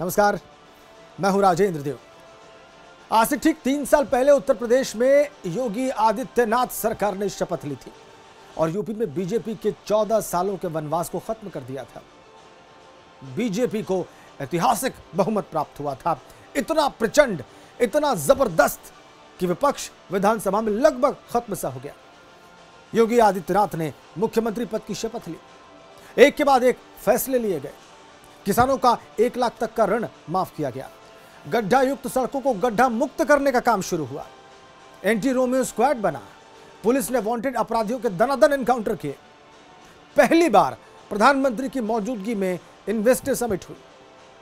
नमस्कार मैं हूं राजेंद्र देव आज से ठीक तीन साल पहले उत्तर प्रदेश में योगी आदित्यनाथ सरकार ने शपथ ली थी और यूपी में बीजेपी के 14 सालों के वनवास को खत्म कर दिया था बीजेपी को ऐतिहासिक बहुमत प्राप्त हुआ था इतना प्रचंड इतना जबरदस्त कि विपक्ष विधानसभा में लगभग खत्म सा हो गया योगी आदित्यनाथ ने मुख्यमंत्री पद की शपथ ली एक के बाद एक फैसले लिए गए किसानों का एक लाख तक का ऋण माफ किया गया गड्ढा युक्त सड़कों को गड्ढा मुक्त करने का काम शुरू हुआ एंटी रोमियो स्क्वाड बना पुलिस ने वांटेड अपराधियों के दनादन एनकाउंटर किए पहली बार प्रधानमंत्री की मौजूदगी में इन्वेस्टर समिट हुई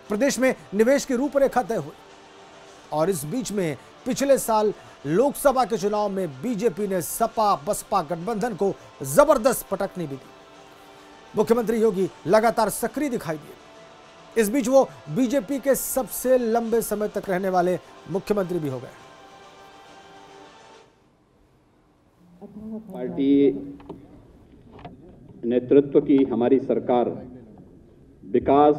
प्रदेश में निवेश की रूपरेखा तय हुई और इस बीच में पिछले साल लोकसभा के चुनाव में बीजेपी ने सपा बसपा गठबंधन को जबरदस्त पटकनी भी दी मुख्यमंत्री योगी लगातार सक्रिय दिखाई दिए इस बीच वो बीजेपी के सबसे लंबे समय तक रहने वाले मुख्यमंत्री भी हो गए पार्टी नेतृत्व की हमारी सरकार विकास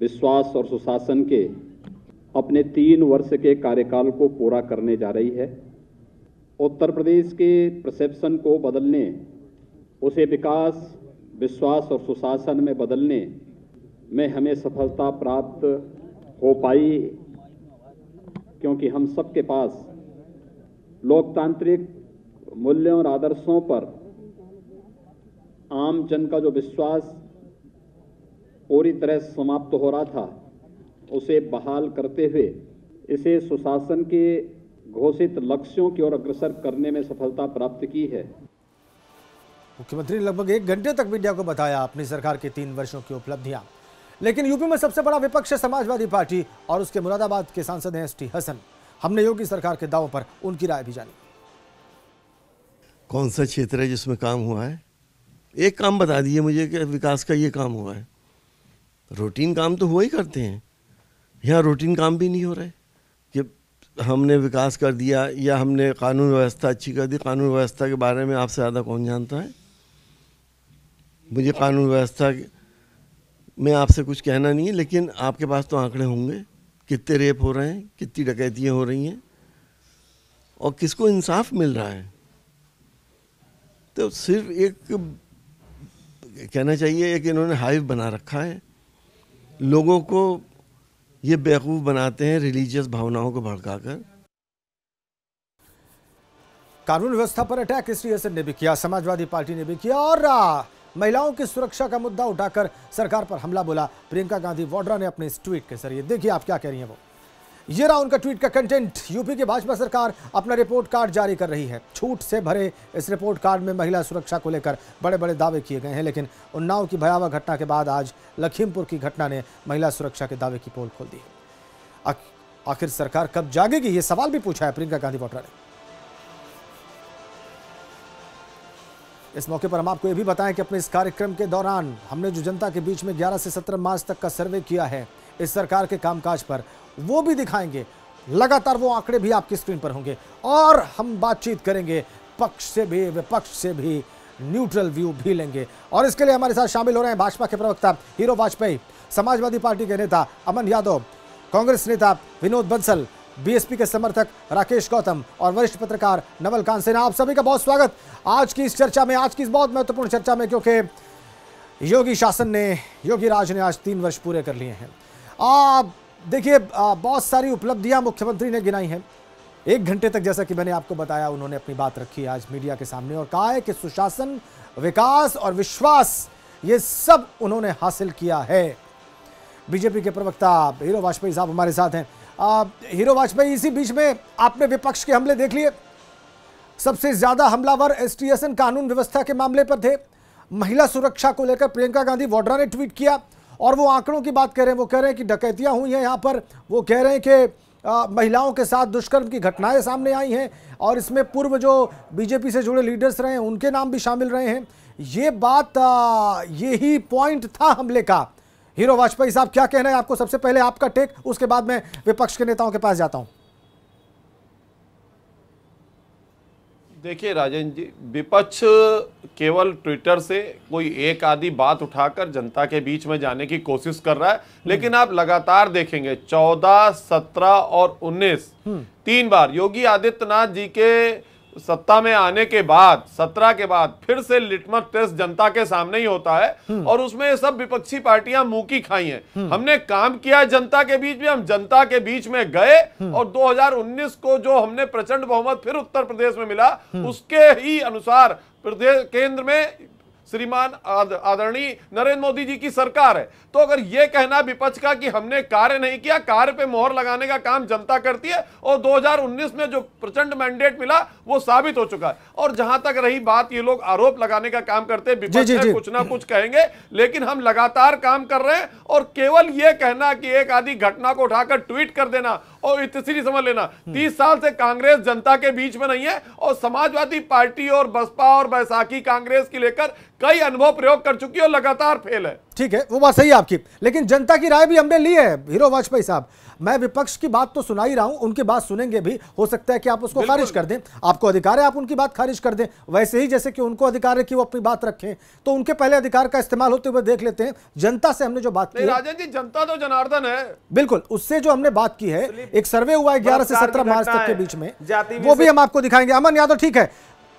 विश्वास और सुशासन के अपने तीन वर्ष के कार्यकाल को पूरा करने जा रही है उत्तर प्रदेश के प्रसेप्शन को बदलने उसे विकास विश्वास और सुशासन में बदलने में हमें सफलता प्राप्त हो पाई क्योंकि हम सबके पास लोकतांत्रिक मूल्यों और आदर्शों पर आम जन का जो विश्वास पूरी तरह समाप्त हो रहा था उसे बहाल करते हुए इसे सुशासन के घोषित लक्ष्यों की ओर अग्रसर करने में सफलता प्राप्त की है मुख्यमंत्री ने लगभग एक घंटे तक मीडिया को बताया अपनी सरकार की तीन वर्षों की उपलब्धियां लेकिन यूपी में सबसे बड़ा विपक्ष है समाजवादी पार्टी और उसके मुरादाबाद के सांसद हैं एस टी हसन हमने योगी सरकार के दावों पर उनकी राय भी जानी कौन सा क्षेत्र है जिसमें काम हुआ है एक काम बता दिए मुझे कि विकास का ये काम हुआ है रूटीन काम तो हुआ ही करते हैं यहाँ रूटीन काम भी नहीं हो रहे कि हमने विकास कर दिया या हमने कानून व्यवस्था अच्छी कर दी कानून व्यवस्था के बारे में आपसे ज़्यादा कौन जानता है मुझे कानून व्यवस्था में आपसे कुछ कहना नहीं है लेकिन आपके पास तो आंकड़े होंगे कितने रेप हो रहे हैं कितनी डकैतियाँ हो रही हैं और किसको इंसाफ मिल रहा है तो सिर्फ एक कहना चाहिए एक इन्होंने हाइव बना रखा है लोगों को ये बेवकूफ़ बनाते हैं रिलीजियस भावनाओं को भड़काकर कानून व्यवस्था पर अटैक इसलिए ने भी किया समाजवादी पार्टी ने भी किया और महिलाओं की सुरक्षा का मुद्दा उठाकर सरकार पर हमला बोला प्रियंका गांधी वाड्रा ने अपने इस ट्वीट के जरिए देखिए आप क्या कह रही हैं वो ये रहा उनका ट्वीट का कंटेंट यूपी की भाजपा सरकार अपना रिपोर्ट कार्ड जारी कर रही है छूट से भरे इस रिपोर्ट कार्ड में महिला सुरक्षा को लेकर बड़े बड़े दावे किए गए हैं लेकिन उन्नाव की भयावह घटना के बाद आज लखीमपुर की घटना ने महिला सुरक्षा के दावे की पोल खोल दी आखिर सरकार कब जागेगी ये सवाल भी पूछा है प्रियंका गांधी वाड्रा ने इस मौके पर हम आपको ये भी बताएं कि अपने इस कार्यक्रम के दौरान हमने जो जनता के बीच में 11 से 17 मार्च तक का सर्वे किया है इस सरकार के कामकाज पर वो भी दिखाएंगे लगातार वो आंकड़े भी आपकी स्क्रीन पर होंगे और हम बातचीत करेंगे पक्ष से भी विपक्ष से भी न्यूट्रल व्यू भी लेंगे और इसके लिए हमारे साथ शामिल हो रहे हैं भाजपा के प्रवक्ता हीरो वाजपेयी समाजवादी पार्टी के नेता अमन यादव कांग्रेस नेता विनोद बंसल बीएसपी के समर्थक राकेश गौतम और वरिष्ठ पत्रकार नवल सिन्हा आप सभी का बहुत स्वागत आज की इस चर्चा में आज की इस बहुत महत्वपूर्ण चर्चा में क्योंकि योगी शासन ने योगी राज ने आज तीन वर्ष पूरे कर लिए हैं आप देखिए बहुत सारी उपलब्धियां मुख्यमंत्री ने गिनाई हैं एक घंटे तक जैसा कि मैंने आपको बताया उन्होंने अपनी बात रखी आज मीडिया के सामने और कहा है कि सुशासन विकास और विश्वास ये सब उन्होंने हासिल किया है बीजेपी के प्रवक्ता हीरो वाजपेयी साहब हमारे साथ हैं हीरो वाजपेयी इसी बीच में आपने विपक्ष के हमले देख लिए सबसे ज़्यादा हमलावर एसटीएसएन कानून व्यवस्था के मामले पर थे महिला सुरक्षा को लेकर प्रियंका गांधी वाड्रा ने ट्वीट किया और वो आंकड़ों की बात कर रहे हैं वो कह रहे हैं कि डकैतियाँ हुई हैं यहाँ पर वो कह रहे हैं कि महिलाओं के साथ दुष्कर्म की घटनाएं सामने आई हैं और इसमें पूर्व जो बीजेपी से जुड़े लीडर्स रहे हैं उनके नाम भी शामिल रहे हैं ये बात यही पॉइंट था हमले का हीरो वाजपेयी साहब क्या कहना है आपको सबसे पहले आपका टेक उसके बाद मैं विपक्ष के नेताओं के पास जाता हूं देखिए राजेन जी विपक्ष केवल ट्विटर से कोई एक आधी बात उठाकर जनता के बीच में जाने की कोशिश कर रहा है हम्म। लेकिन आप लगातार देखेंगे चौदह सत्रह और उन्नीस हम्म। तीन बार योगी आदित्यनाथ जी के सत्ता में आने के बाद सत्रह के बाद फिर से लिटमस टेस्ट जनता के सामने ही होता है हम्म। और उसमें ये सब विपक्षी पार्टियां मुंह की खाई हैं हम्म। हमने काम किया जनता के बीच में हम जनता के बीच में गए हम्म। और 2019 को जो हमने प्रचंड बहुमत फिर उत्तर प्रदेश में मिला उसके ही अनुसार प्रदेश केंद्र में श्रीमान आदरणीय नरेंद्र मोदी जी की सरकार है तो अगर यह कहना विपक्ष का कि हमने कार्य नहीं किया कार्य पे मोहर लगाने का काम जनता करती है और 2019 में जो प्रचंड मैंडेट मिला वो साबित हो चुका है और जहां तक रही बात ये लोग आरोप लगाने का काम करते हैं विपक्ष का कुछ ना कुछ कहेंगे लेकिन हम लगातार काम कर रहे हैं और केवल यह कहना कि एक आधी घटना को उठाकर ट्वीट कर देना और इतनी समझ लेना तीस साल से कांग्रेस जनता के बीच में नहीं है और समाजवादी पार्टी और बसपा और बैसाखी कांग्रेस की लेकर कई अनुभव प्रयोग कर चुकी है और लगातार फेल है ठीक है वो बात सही है आपकी लेकिन जनता की राय भी हमने ली है हीरो वाजपेयी साहब मैं विपक्ष की बात तो सुना ही रहा हूं उनकी बात सुनेंगे भी हो सकता है कि आप उसको खारिज कर दें आपको अधिकार है आप उनकी बात खारिज कर दें वैसे ही जैसे कि उनको अधिकार है कि वो अपनी बात रखें तो उनके पहले अधिकार का इस्तेमाल होते हुए देख लेते हैं जनता से हमने जो बात की राजन जी जनता तो जनार्दन है बिल्कुल उससे जो हमने बात की है एक सर्वे हुआ है ग्यारह से सत्रह मार्च तक के बीच में वो भी हम आपको दिखाएंगे अमन यादव ठीक है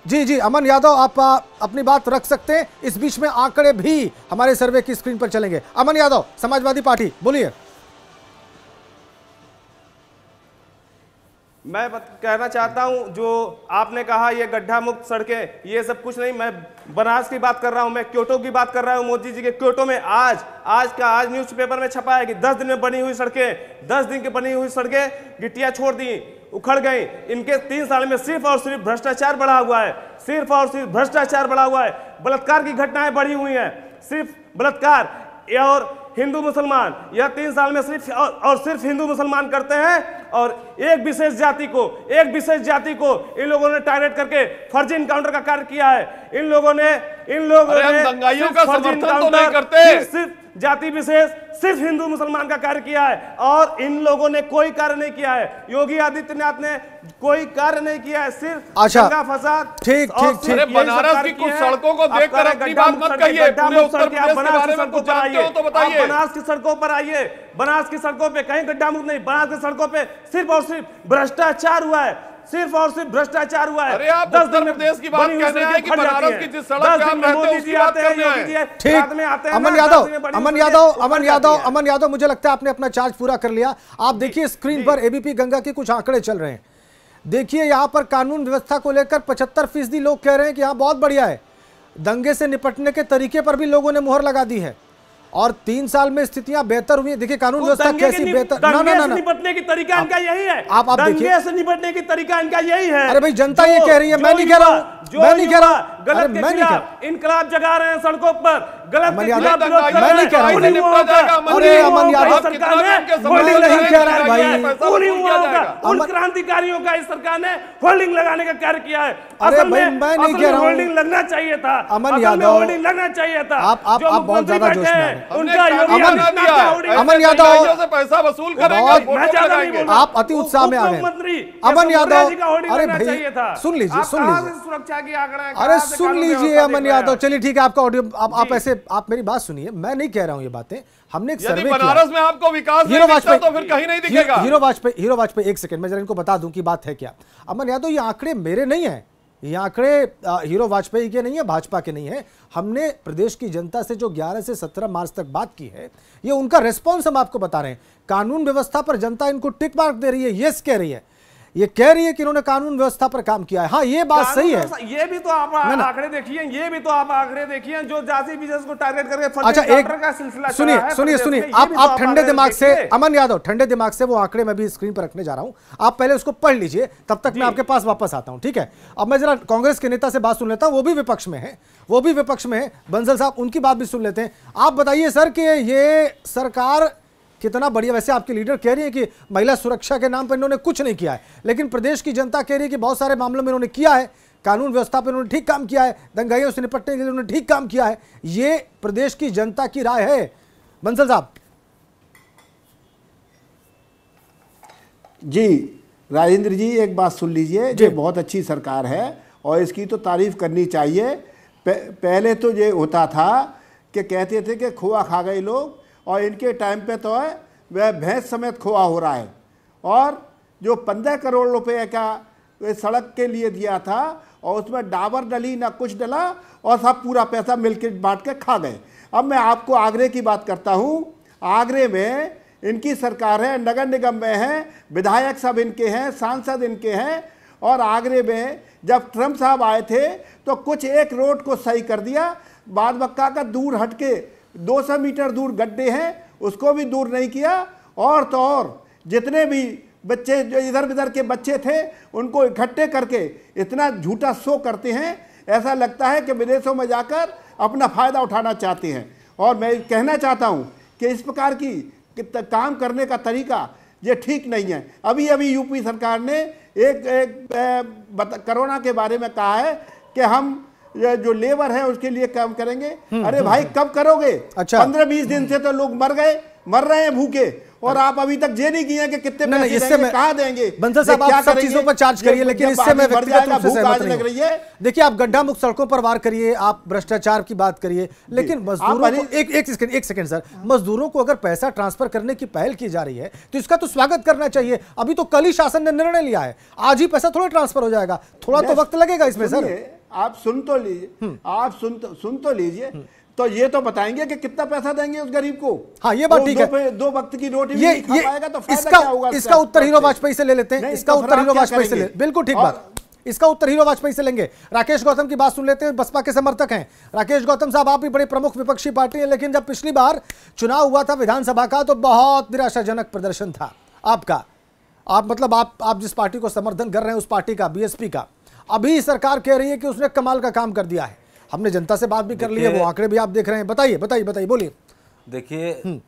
जी जी अमन यादव आप आ, अपनी बात रख सकते हैं इस बीच में आंकड़े भी हमारे सर्वे की स्क्रीन पर चलेंगे अमन यादव समाजवादी पार्टी बोलिए मैं कहना चाहता हूं जो आपने कहा ये गड्ढा मुक्त सड़कें ये सब कुछ नहीं मैं बनारस की बात कर रहा हूं मैं क्योटो की बात कर रहा हूं मोदी जी के क्योटो में आज आज का आज न्यूज़पेपर में छपा है कि दस दिन में बनी हुई सड़कें दस दिन की बनी हुई सड़कें गिट्टियां छोड़ दी उखड़ गए इनके तीन साल में सिर्फ और सिर्फ भ्रष्टाचार बढ़ा हुआ है सिर्फ और सिर्फ भ्रष्टाचार बढ़ा हुआ है बलात्कार की घटनाएं बढ़ी हुई हैं सिर्फ बलात्कार और हिंदू मुसलमान यह तीन साल में सिर्फ और, और सिर्फ हिंदू मुसलमान करते हैं और एक विशेष जाति को एक विशेष जाति को इन लोगों ने टारगेट करके फर्जी इनकाउंटर का कार्य किया है इन लोगों ने इन लोगों ने फर्जी का तो नहीं करते सिर्फ जाति विशेष सिर्फ हिंदू मुसलमान का कार्य किया है और इन लोगों ने कोई कार्य नहीं किया है योगी आदित्यनाथ ने कोई कार्य नहीं किया है सिर्फ अच्छा फसाद ठीक ठीक ठीक बनारस की कुछ सड़कों को देखकर अपनी बात मत कहिए तो बनारस की सड़कों पर आइए बनारस की सड़कों पे कहीं गड्ढा मुक्त नहीं बनारस की सड़कों पे सिर्फ और सिर्फ भ्रष्टाचार हुआ है सिर्फ और सिर्फ भ्रष्टाचार हुआ है दस दिन में देश की बात कर रहे हैं कि बनारस की जिस सड़क हैं हैं अमन यादव अमन यादव अमन यादव अमन यादव मुझे लगता है आपने अपना चार्ज पूरा कर लिया आप देखिए स्क्रीन पर एबीपी गंगा के कुछ आंकड़े चल रहे हैं देखिए यहाँ पर कानून व्यवस्था को लेकर पचहत्तर फीसदी लोग कह रहे हैं कि यहाँ बहुत बढ़िया है दंगे से निपटने के तरीके पर भी लोगों ने मुहर लगा दी है और तीन साल में स्थितियां बेहतर हुई देखिए कानून व्यवस्था कैसी बेहतर निपटने की तरीका इनका यही है आप आप दंगे से निपटने की तरीका इनका यही है अरे भाई जनता ये कह रही है मैं नहीं कह रहा हूँ मैं नहीं कह रहा गलत मैं नहीं इनकलाब जगा रहे हैं सड़कों पर गलत मैं नहीं कह रहा हूँ अरे अमन यादव सरकार ने होल्डिंग नहीं कह रहा है भाई उन क्रांतिकारियों का इस सरकार ने होल्डिंग लगाने का कार्य किया है अरे भाई मैं नहीं कह रहा हूँ होल्डिंग लगना चाहिए था अमन यादव होल्डिंग लगना चाहिए था आप आप आप बहुत ज्यादा जोश में उनका अमन अमन यादव से पैसा वसूल करेंगे आप अति उत्साह में आ गए अमन यादव अरे भाई सुन लीजिए सुन लीजिए सुरक्षा की आंकड़ा अरे सुन लीजिए अमन यादव चलिए ठीक है आपका ऑडियो आप ऐसे आप मेरी बात सुनिए मैं नहीं कह रहा हूं ये बातें हमने एक सर्वे बनारस में आपको विकास हीरो वाजपेयी तो फिर कहीं नहीं दिखेगा हीरो वाजपेयी हीरो वाजपेयी एक सेकंड मैं जरा इनको बता दूं कि बात है क्या अमन यादव ये आंकड़े मेरे नहीं है ये आंकड़े हीरो वाजपेयी के नहीं है भाजपा के नहीं है हमने प्रदेश की जनता से जो 11 से 17 मार्च तक बात की है ये उनका रेस्पॉन्स हम आपको बता रहे हैं कानून व्यवस्था पर जनता इनको टिक मार्क दे रही है यस कह रही है ये कह रही है कि इन्होंने कानून व्यवस्था पर काम किया है हाँ ये बात सही है ये भी तो आप आंकड़े देखिए ये भी तो आप आंकड़े देखिए जो जाति बिजनेस को टारगेट करके अच्छा एक सुनिए सुनिए सुनिए तो आप आप ठंडे दिमाग से अमन यादव ठंडे दिमाग से वो आंकड़े मैं भी स्क्रीन पर रखने जा रहा हूँ आप पहले उसको पढ़ लीजिए तब तक मैं आपके पास वापस आता हूँ ठीक है अब मैं जरा कांग्रेस के नेता से बात सुन लेता हूँ वो भी विपक्ष में है वो भी विपक्ष में है बंसल साहब उनकी बात भी सुन लेते हैं आप बताइए सर कि ये सरकार कितना बढ़िया वैसे आपके लीडर कह रही है कि महिला सुरक्षा के नाम पर इन्होंने कुछ नहीं किया है लेकिन प्रदेश की जनता कह रही है कि बहुत सारे मामलों में इन्होंने किया है कानून व्यवस्था पर उन्होंने ठीक काम किया है दंगाइयों से निपटने के लिए उन्होंने ठीक काम किया है ये प्रदेश की जनता की राय है बंसल साहब जी राजेंद्र जी एक बात सुन लीजिए ये बहुत अच्छी सरकार है और इसकी तो तारीफ करनी चाहिए पहले तो ये होता था कि कहते थे कि खोआ खा गए लोग और इनके टाइम पे तो है वह भैंस समेत खोआ हो रहा है और जो पंद्रह करोड़ रुपए का वे सड़क के लिए दिया था और उसमें डाबर डली ना कुछ डला और सब पूरा पैसा मिल के बांट के खा गए अब मैं आपको आगरे की बात करता हूँ आगरे में इनकी सरकार है नगर निगम में है विधायक सब इनके हैं सांसद इनके हैं और आगरे में जब ट्रम्प साहब आए थे तो कुछ एक रोड को सही कर दिया बाद बक्का का दूर हटके 200 मीटर दूर गड्ढे हैं उसको भी दूर नहीं किया और तो और जितने भी बच्चे जो इधर उधर के बच्चे थे उनको इकट्ठे करके इतना झूठा शो करते हैं ऐसा लगता है कि विदेशों में जाकर अपना फ़ायदा उठाना चाहते हैं और मैं कहना चाहता हूँ कि इस प्रकार की काम करने का तरीका ये ठीक नहीं है अभी अभी यूपी सरकार ने एक, एक, एक कोरोना के बारे में कहा है कि हम जो लेबर है उसके लिए काम करेंगे हम्म, अरे हम्म, भाई हम्म। कब करोगे अच्छा पंद्रह बीस दिन से तो लोग मर गए मर रहे हैं भूखे और आप अभी तक जे नहीं किए कि कितने नहीं, पैसे इससे कहा देंगे बंसल साहब आप सब चीजों पर चार्ज करिए लेकिन इससे मैं व्यक्तिगत रूप से सहमत लग रही है देखिए आप गड्ढा मुक्त सड़कों पर वार करिए आप भ्रष्टाचार की बात करिए लेकिन मजदूरों एक एक सेकंड एक सेकंड सर मजदूरों को अगर पैसा ट्रांसफर करने की पहल की जा रही है तो इसका तो स्वागत करना चाहिए अभी तो कल ही शासन ने निर्णय लिया है आज ही पैसा थोड़ा ट्रांसफर हो जाएगा थोड़ा तो वक्त लगेगा इसमें सर आप सुन तो लीजिए हम्म। आप सुन तो सुन तो लीजिए हम्म। तो ये तो बताएंगे कि कितना पैसा देंगे उस गरीब को हाँ ये बात ठीक है दो वक्त की रोटी ये, भी ये पाएगा तो इसका होगा इसका उत्तर हीरो वाजपेयी से ले लेते हैं इसका तो उत्तर हीरो वाजपेयी से ले बिल्कुल ठीक बात इसका उत्तर हीरो वाजपेयी से लेंगे राकेश गौतम की बात सुन लेते हैं बसपा के समर्थक हैं राकेश गौतम साहब आप भी बड़े प्रमुख विपक्षी पार्टी हैं लेकिन जब पिछली बार चुनाव हुआ था विधानसभा का तो बहुत निराशाजनक प्रदर्शन था आपका आप मतलब आप आप जिस पार्टी को समर्थन कर रहे हैं उस पार्टी का बीएसपी का अभी सरकार कह रही है कि उसने कमाल का काम कर दिया है हमने जनता से बात भी कर ली है वो आंकड़े भी आप देख रहे हैं बताइए बताइए बताइए बोलिए देखिए हम्म।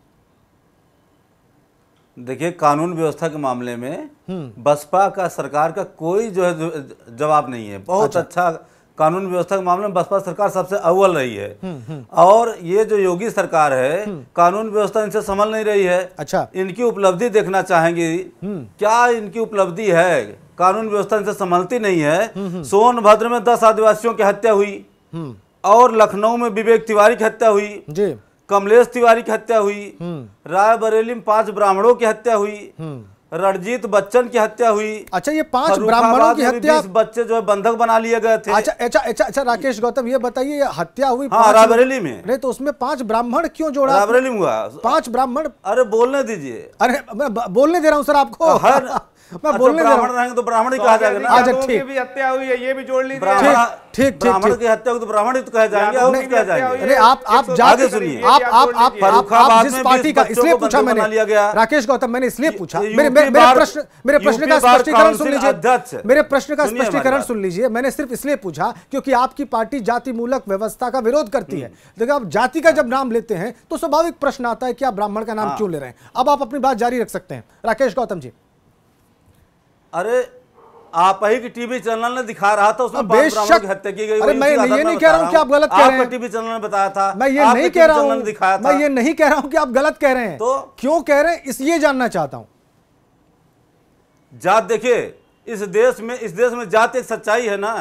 देखिए कानून व्यवस्था के मामले में हम्म। बसपा का सरकार का कोई जो है जवाब नहीं है बहुत अच्छा, अच्छा कानून व्यवस्था के मामले में बसपा सरकार सबसे अव्वल रही है हम्म, और ये जो योगी सरकार है कानून व्यवस्था इनसे संभल नहीं रही है अच्छा इनकी उपलब्धि देखना चाहेंगी क्या इनकी उपलब्धि है कानून व्यवस्था इनसे संभलती नहीं है हम्म, हम्म। सोनभद्र में दस आदिवासियों की हत्या हुई हम्म। और लखनऊ में विवेक तिवारी की हत्या हुई जी कमलेश तिवारी की हत्या हुई रायबरेली में पांच ब्राह्मणों की हत्या हुई रणजीत बच्चन की हत्या हुई अच्छा ये पांच ब्राह्मणों की हत्या बच्चे जो है बंधक बना लिए गए थे अच्छा अच्छा अच्छा अच्छा राकेश गौतम ये बताइए हत्या हुई हाँ, रायबरेली में नहीं तो उसमें पांच ब्राह्मण क्यों जोड़ा रायबरेली में हुआ पांच ब्राह्मण अरे बोलने दीजिए अरे मैं बोलने दे रहा हूँ सर आपको मैं अच्छा, बोलने ब्राह्मण रहेंगे तो ब्राह्मण ही कहा जाएगा अच्छा तो ठीक भी हत्या हुई है ये भी जोड़ लीजिए ठीक ठीक ब्राह्मण की हत्या तो ब्राह्मण ही तो कहा अरे तो आप सुनिए आप आप आप आप जिस पार्टी का इसलिए पूछा मैंने राकेश गौतम मैंने इसलिए पूछा मेरे प्रश्न मेरे प्रश्न का स्पष्टीकरण सुन लीजिए मेरे प्रश्न का स्पष्टीकरण सुन लीजिए मैंने सिर्फ इसलिए पूछा क्योंकि आपकी पार्टी जाति मूलक व्यवस्था का विरोध करती है हम्म। देखिए आप जाति का हाँ। जब नाम लेते हैं तो स्वाभाविक प्रश्न आता है कि आप ब्राह्मण का नाम हाँ। क्यों ले रहे हैं अब आप अपनी बात जारी रख सकते हैं राकेश गौतम जी अरे आप ही की टीवी चैनल ने दिखा रहा था उसमें बेशक हत्या की गई अरे मैं ये नहीं कह रहा हूँ कि आप गलत कह रहे हैं टीवी चैनल ने बताया था मैं ये नहीं कह रहा हूँ दिखाया मैं ये नहीं कह रहा हूँ कि आप गलत कह रहे हैं तो क्यों कह रहे हैं इसलिए जानना चाहता हूँ जात देखिए इस देश में इस देश में जात एक सच्चाई है ना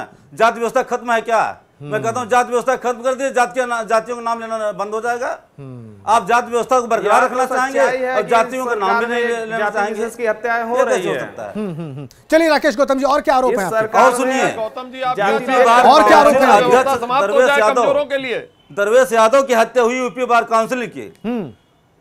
जात व्यवस्था खत्म है क्या मैं कहता हूँ जात व्यवस्था खत्म कर दी जातियों जातियों का नाम लेना बंद हो जाएगा हम्म। आप जात व्यवस्था को बरकरार रखना तो चाहेंगे और जातियों का नाम भी नहीं लेना चाहेंगे इसकी हत्याएं हो रही है हम्म, हम्म, चलिए राकेश गौतम जी और क्या आरोप है और सुनिए गौतम और क्या आरोप है दरवेश यादव के लिए दरवेश यादव की हत्या हुई यूपी बार काउंसिल की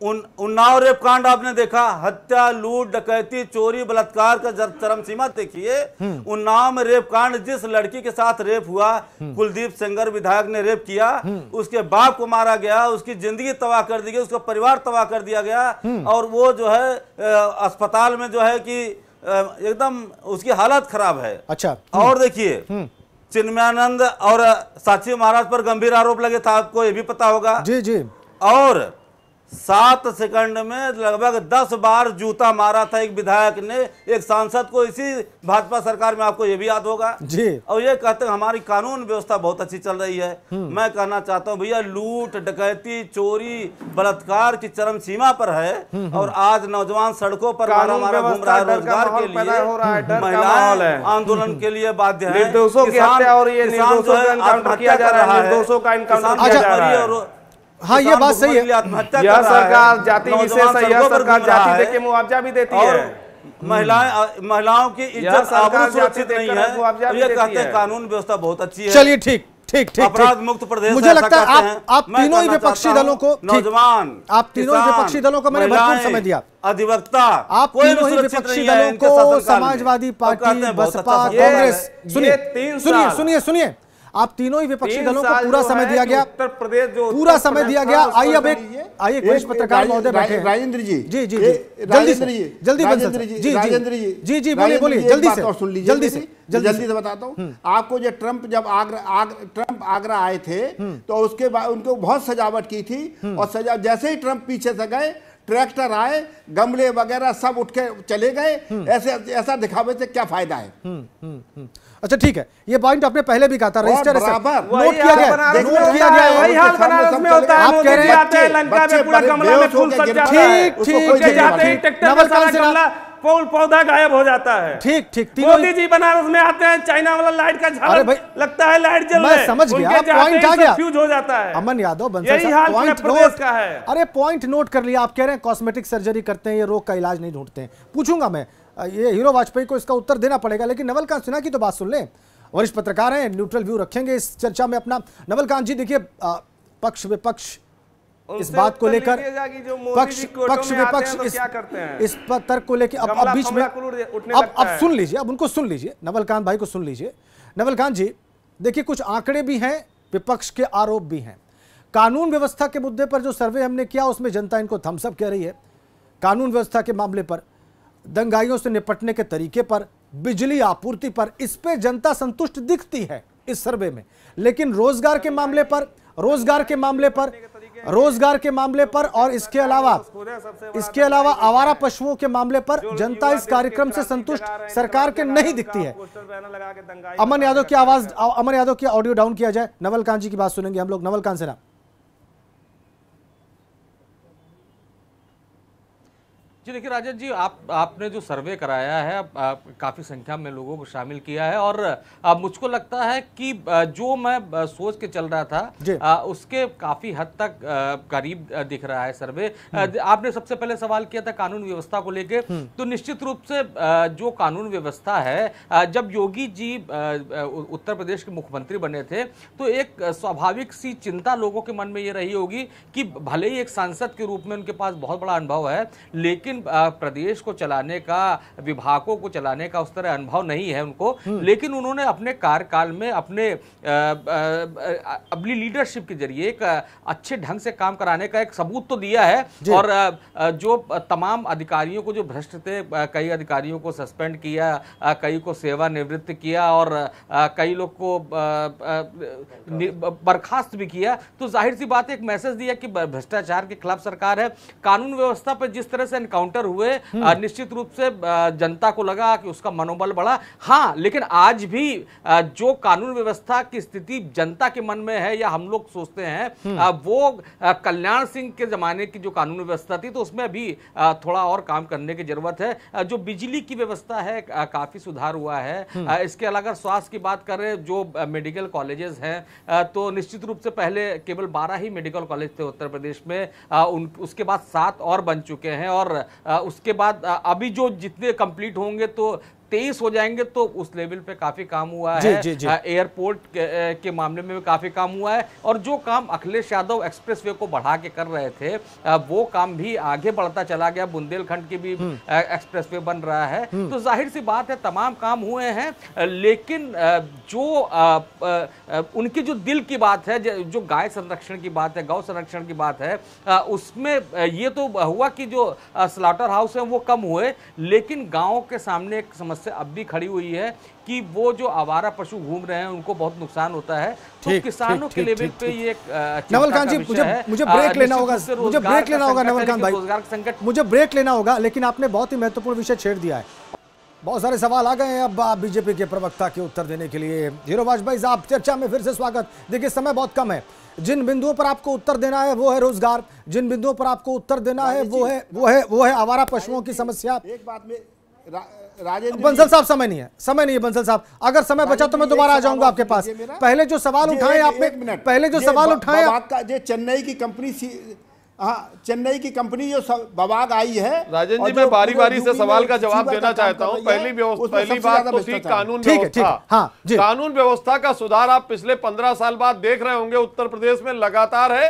उन उन्नाव रेप कांड आपने देखा हत्या लूट डकैती चोरी बलात्कार का जब चरम सीमा देखिए हम्म। उन्नाव में रेप कांड जिस लड़की के साथ रेप हुआ हम्म। कुलदीप सेंगर विधायक ने रेप किया हम्म। उसके बाप को मारा गया उसकी जिंदगी तबाह कर दी गई उसका परिवार तबाह कर दिया गया और वो जो है अस्पताल में जो है कि एकदम उसकी हालत खराब है अच्छा और देखिए चिन्मयानंद और साक्षी महाराज पर गंभीर आरोप लगे था आपको ये भी पता होगा जी जी और सात सेकंड में लगभग दस बार जूता मारा था एक विधायक ने एक सांसद को इसी भाजपा सरकार में आपको यह भी याद होगा जी और ये कहते हैं हमारी कानून व्यवस्था बहुत अच्छी चल रही है हम्म। मैं कहना चाहता हूँ भैया लूट डकैती चोरी बलात्कार की चरम सीमा पर है हम्म, हम्म। और आज नौजवान सड़कों पर मारा मारा घूम रहा है रोजगार के लिए महिलाएं आंदोलन के लिए बाध्य है और ये किया जा रहा है हाँ ये बात सही है यह सरकार जाति विशेष यह सरकार जाति देके मुआवजा भी देती है महिलाएं महिलाओं की इज्जत सरकार सुरक्षित नहीं है तो ये कहते हैं कानून व्यवस्था बहुत अच्छी है चलिए ठीक ठीक ठीक अपराध मुक्त प्रदेश मुझे लगता है आप आप तीनों ही विपक्षी दलों को नौजवान आप तीनों ही विपक्षी दलों को मैंने भरपूर समझ दिया अधिवक्ता आप तीनों ही विपक्षी दलों को समाजवादी पार्टी अच्छा बसपा कांग्रेस सुनिए सुनिए सुनिए सुनिए आप तीनों ही विपक्षी दलों को पूरा समय दिया गया उत्तर प्रदेश जो पूरा समय दिया गया आइए अब एक आइए वरिष्ठ पत्रकार महोदय बैठे राजेंद्र जी जी जी जल्दी जल्दी राजेंद्र जी राजेंद्र जी जी जी बोलिए बोलिए जल्दी से और सुन लीजिए जल्दी से जल्दी जल्दी से बताता हूँ हम्म। आपको जब ट्रंप जब आगरा आग, ट्रंप आगरा आए थे हम्म। तो उसके बाद उनको बहुत सजावट की थी हम्म। और सजा जैसे ही ट्रंप पीछे से गए ट्रैक्टर आए गमले वगैरह सब उठ के चले गए ऐसे ऐसा दिखावे से क्या फायदा है हुँ, हुँ, हुँ. अच्छा ठीक है ये पॉइंट आपने पहले भी कहा था रजिस्टर नोट किया गया नोट किया गया वही हाल बनारस में होता है आप कह रहे हैं लंका में पूरा गमला में फूल सज जाता है ठीक ठीक जाते हैं ट्रैक्टर में सारा गमला फूल पौधा गायब हो जाता है ठीक ठीक मोदी जी बनारस में आते हैं चाइना वाला लाइट का झालर लगता है लाइट जल मैं समझ गया पॉइंट आ गया फ्यूज हो जाता है अमन यादव यही हाल पॉइंट प्रदेश का है अरे पॉइंट नोट कर लिया आप कह रहे हैं कॉस्मेटिक सर्जरी करते हैं ये रोग का इलाज नहीं ढूंढते हैं पूछूंगा मैं ये हीरो वाजपेयी को इसका उत्तर देना पड़ेगा लेकिन नवलकांत सिन्हा की तो बात सुन लें वरिष्ठ पत्रकार हैं न्यूट्रल व्यू रखेंगे इस चर्चा में अपना नवलकांत जी देखिए पक्ष विपक्ष इस बात को लेकर पक्ष पक्ष विपक्ष तो इस इस तर्क को लेकर अब अब बीच में अब अब सुन लीजिए अब उनको सुन लीजिए नवलकांत भाई को सुन लीजिए नवलकांत जी देखिए कुछ आंकड़े भी हैं विपक्ष के आरोप भी हैं कानून व्यवस्था के मुद्दे पर जो सर्वे हमने किया उसमें जनता इनको थम्सअप कह रही है कानून व्यवस्था के मामले पर दंगाइयों से निपटने के तरीके पर बिजली आपूर्ति पर इस पे जनता संतुष्ट दिखती है इस सर्वे में लेकिन रोजगार के मामले पर रोजगार के मामले पर रोजगार के मामले पर और इसके अलावा इसके अलावा आवारा पशुओं के मामले पर जनता इस कार्यक्रम से संतुष्ट सरकार के नहीं दिखती है अमन यादव की आवाज अमन यादव की ऑडियो डाउन किया जाए नवल कांत जी की बात सुनेंगे हम लोग नवल कांत से ना जी देखिए राजन जी आप आपने जो सर्वे कराया है आप, आप काफ़ी संख्या में लोगों को शामिल किया है और मुझको लगता है कि जो मैं सोच के चल रहा था आ, उसके काफ़ी हद तक करीब दिख रहा है सर्वे हम्म। आपने सबसे पहले सवाल किया था कानून व्यवस्था को लेके हम्म। तो निश्चित रूप से जो कानून व्यवस्था है जब योगी जी उत्तर प्रदेश के मुख्यमंत्री बने थे तो एक स्वाभाविक सी चिंता लोगों के मन में ये रही होगी कि भले ही एक सांसद के रूप में उनके पास बहुत बड़ा अनुभव है लेकिन लेकिन प्रदेश को चलाने का विभागों को चलाने का उस तरह अनुभव नहीं है उनको हम्म। लेकिन उन्होंने अपने कार्यकाल में अपने अपनी लीडरशिप के जरिए एक अच्छे ढंग से काम कराने का एक सबूत तो दिया है और जो तमाम अधिकारियों को जो भ्रष्ट थे कई अधिकारियों को सस्पेंड किया कई को सेवानिवृत्त किया और कई लोग को बर्खास्त भी किया तो जाहिर सी बात एक मैसेज दिया कि भ्रष्टाचार के खिलाफ सरकार है कानून व्यवस्था पर जिस तरह से एनकाउंटर हुए हम्म। निश्चित रूप से जनता को लगा कि उसका मनोबल बढ़ा हाँ लेकिन आज भी जो कानून व्यवस्था की स्थिति जनता के मन में है या हम लोग सोचते हैं हम्म। वो कल्याण सिंह के जमाने की जो कानून व्यवस्था थी तो उसमें भी थोड़ा और काम करने की जरूरत है जो बिजली की व्यवस्था है काफी सुधार हुआ है हम्म। इसके अलावा अगर स्वास्थ्य की बात करें जो मेडिकल कॉलेजेस हैं तो निश्चित रूप से पहले केवल बारह ही मेडिकल कॉलेज थे उत्तर प्रदेश में उन उसके बाद सात और बन चुके हैं और उसके बाद अभी जो जितने कंप्लीट होंगे तो तेईस हो जाएंगे तो उस लेवल पे काफी काम हुआ जी, है एयरपोर्ट के, के मामले में भी काफी काम हुआ है और जो काम अखिलेश यादव एक्सप्रेसवे को बढ़ा के कर रहे थे वो काम भी आगे बढ़ता चला गया बुंदेलखंड की भी हम्म। एक्सप्रेसवे बन रहा है हम्म। तो जाहिर सी बात है तमाम काम हुए हैं लेकिन जो उनकी जो दिल की बात है जो गाय संरक्षण की बात है गौ संरक्षण की बात है उसमें ये तो हुआ कि जो स्लाटर हाउस है वो कम हुए लेकिन गाँव के सामने एक समस्या समस्या अब भी खड़ी हुई है कि वो जो आवारा पशु घूम रहे हैं उनको बहुत नुकसान होता है तो किसानों के लेवल पे ये नवल कांत जी मुझे मुझे ब्रेक लेना होगा मुझे ब्रेक लेना होगा नवल कांत भाई रोजगार संकट मुझे ब्रेक लेना होगा लेकिन आपने बहुत ही महत्वपूर्ण विषय छेड़ दिया है बहुत सारे सवाल आ गए हैं अब बीजेपी के प्रवक्ता के उत्तर देने के लिए हीरो वाजपेयी साहब चर्चा में फिर से स्वागत देखिए समय बहुत कम है जिन बिंदुओं पर आपको उत्तर देना है वो है रोजगार जिन बिंदुओं पर आपको उत्तर देना है वो है वो है वो है आवारा पशुओं की समस्या एक बात में बंसल साहब समय नहीं है समय नहीं है बंसल साहब अगर समय बचा तो मैं दोबारा आ जाऊंगा आपके पास पहले जो सवाल उठाए आपने पहले जो सवाल उठाए ये चेन्नई की कंपनी चेन्नई की कंपनी जो बवाग आई है राजेंद्र जी मैं बारी बारी से सवाल का जवाब देना चाहता हूँ पहली पहली बात तो ठीक कानून व्यवस्था हाँ, कानून व्यवस्था का सुधार आप पिछले पंद्रह साल बाद देख रहे होंगे उत्तर प्रदेश में लगातार है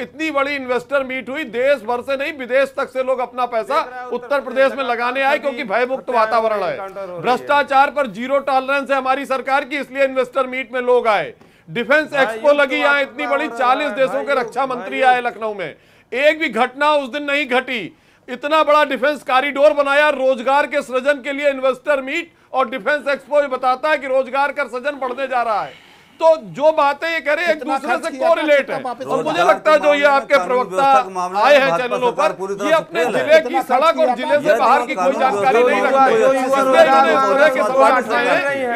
इतनी बड़ी इन्वेस्टर मीट हुई देश भर से नहीं विदेश तक से लोग अपना पैसा उत्तर प्रदेश में लगाने आए क्योंकि भयमुक्त वातावरण है भ्रष्टाचार पर जीरो टॉलरेंस है हमारी सरकार की इसलिए इन्वेस्टर मीट में लोग आए डिफेंस एक्सपो तो लगी यहाँ इतनी बड़ी चालीस देशों के रक्षा मंत्री आए लखनऊ में एक भी घटना उस दिन नहीं घटी इतना बड़ा डिफेंस कॉरिडोर बनाया रोजगार के सृजन के लिए इन्वेस्टर मीट और डिफेंस एक्सपो ये बताता है कि रोजगार का सृजन बढ़ने जा रहा है तो जो बातें ये करे एक दूसरे से कोरिलेट है और मुझे लगता है जो ये आपके प्रवक्ता आए हैं चैनलों पर ये अपने जिले की सड़क और जिले से बाहर की कोई जानकारी नहीं रखते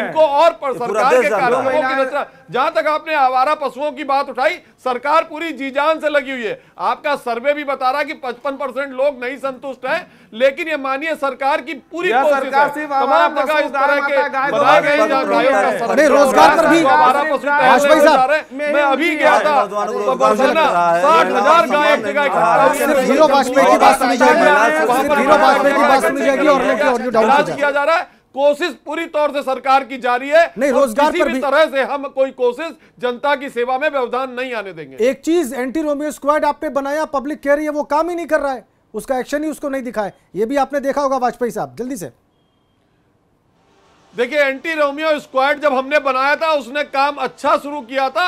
इनको और सरकार के जहां तक आपने आवारा पशुओं की बात उठाई सरकार पूरी जी जान से लगी हुई है आपका सर्वे भी बता रहा है कि 55 परसेंट लोग नहीं संतुष्ट हैं लेकिन ये मानिए सरकार की पूरी कोशिश है तमाम जगह इस तरह के बनाए गए रोजगार पर भी कोशिश पूरी तौर से सरकार की जारी है नहीं रोजगार किसी पर भी तरह से हम कोई कोशिश जनता की सेवा में व्यवधान नहीं आने देंगे एक चीज एंटी रोमियो स्क्वाड आप पे बनाया पब्लिक कह रही है वो काम ही नहीं कर रहा है उसका एक्शन ही उसको नहीं है ये भी आपने देखा होगा वाजपेयी साहब जल्दी से देखिए एंटी रोमियो स्क्वाड जब हमने बनाया था उसने काम अच्छा शुरू किया था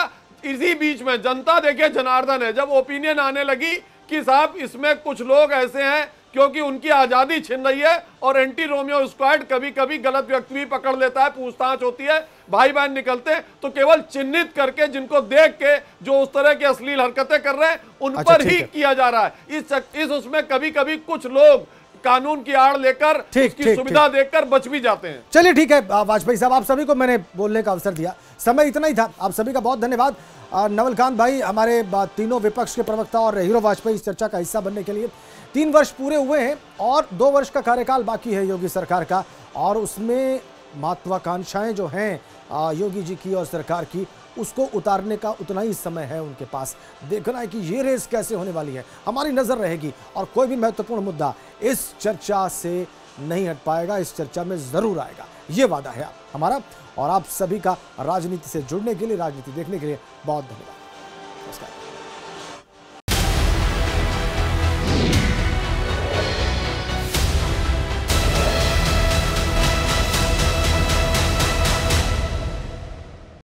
इसी बीच में जनता देखिए जनार्दन है जब ओपिनियन आने लगी कि साहब इसमें कुछ लोग ऐसे हैं क्योंकि उनकी आज़ादी छिन रही है और एंटी रोमियो स्क्वाड कभी कभी गलत व्यक्ति भी पकड़ लेता है पूछताछ होती है भाई बहन निकलते तो केवल चिन्हित करके जिनको देख के जो उस तरह की अश्लील हरकतें कर रहे हैं उन अच्छा, पर ही किया जा रहा है इस इस उसमें कभी कभी कुछ लोग कानून की आड़ लेकर उसकी सुविधा देकर बच भी जाते हैं चलिए ठीक है वाजपेयी साहब आप सभी को मैंने बोलने का अवसर दिया समय इतना ही था आप सभी का बहुत धन्यवाद नवलकांत भाई हमारे तीनों विपक्ष के प्रवक्ता और हीरो वाजपेयी इस चर्चा का हिस्सा बनने के लिए तीन वर्ष पूरे हुए हैं और दो वर्ष का कार्यकाल बाकी है योगी सरकार का और उसमें महत्वाकांक्षाएं जो हैं योगी जी की और सरकार की उसको उतारने का उतना ही समय है उनके पास देखना है कि ये रेस कैसे होने वाली है हमारी नज़र रहेगी और कोई भी महत्वपूर्ण मुद्दा इस चर्चा से नहीं हट पाएगा इस चर्चा में ज़रूर आएगा ये वादा है हमारा और आप सभी का राजनीति से जुड़ने के लिए राजनीति देखने के लिए बहुत धन्यवाद नमस्कार